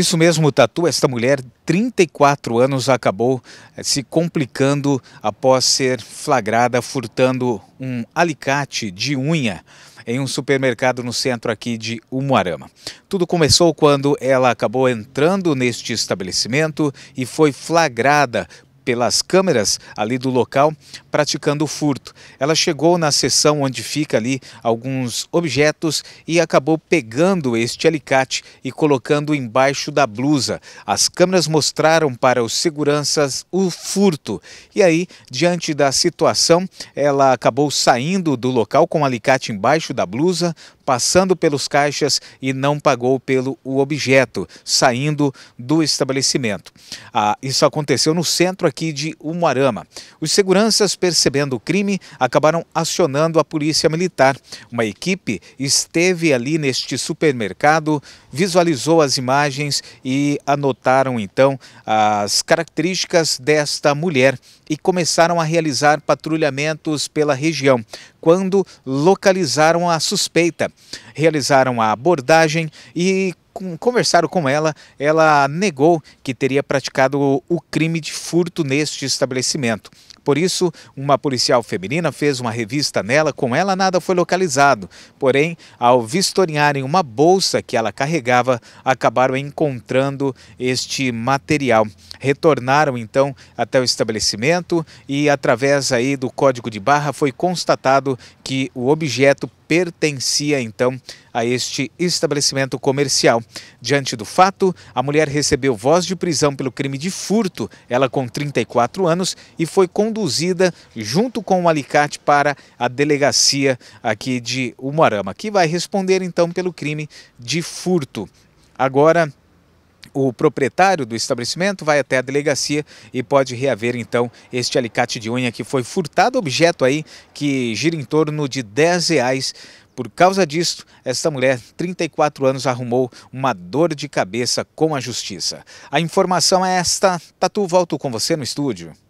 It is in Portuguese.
Isso mesmo, Tatu, esta mulher, 34 anos, acabou eh, se complicando após ser flagrada furtando um alicate de unha em um supermercado no centro aqui de Umuarama. Tudo começou quando ela acabou entrando neste estabelecimento e foi flagrada pelas câmeras ali do local praticando furto. Ela chegou na seção onde fica ali alguns objetos e acabou pegando este alicate e colocando embaixo da blusa. As câmeras mostraram para os seguranças o furto. E aí, diante da situação, ela acabou saindo do local com o alicate embaixo da blusa, passando pelos caixas e não pagou pelo o objeto, saindo do estabelecimento. Ah, isso aconteceu no centro aqui aqui de Umuarama. Os seguranças, percebendo o crime, acabaram acionando a polícia militar. Uma equipe esteve ali neste supermercado, visualizou as imagens e anotaram então as características desta mulher e começaram a realizar patrulhamentos pela região. Quando localizaram a suspeita, realizaram a abordagem e conversaram com ela, ela negou que teria praticado o crime de furto neste estabelecimento. Por isso, uma policial feminina fez uma revista nela, com ela nada foi localizado. Porém, ao vistoriarem uma bolsa que ela carregava, acabaram encontrando este material. Retornaram então até o estabelecimento e através aí do código de barra foi constatado que o objeto pertencia então a este estabelecimento comercial. Diante do fato, a mulher recebeu voz de prisão pelo crime de furto, ela com 34 anos e foi constatada conduzida junto com o alicate para a delegacia aqui de Umarama, que vai responder então pelo crime de furto. Agora, o proprietário do estabelecimento vai até a delegacia e pode reaver então este alicate de unha que foi furtado, objeto aí que gira em torno de 10 reais. Por causa disso, esta mulher, 34 anos, arrumou uma dor de cabeça com a justiça. A informação é esta. Tatu, volto com você no estúdio.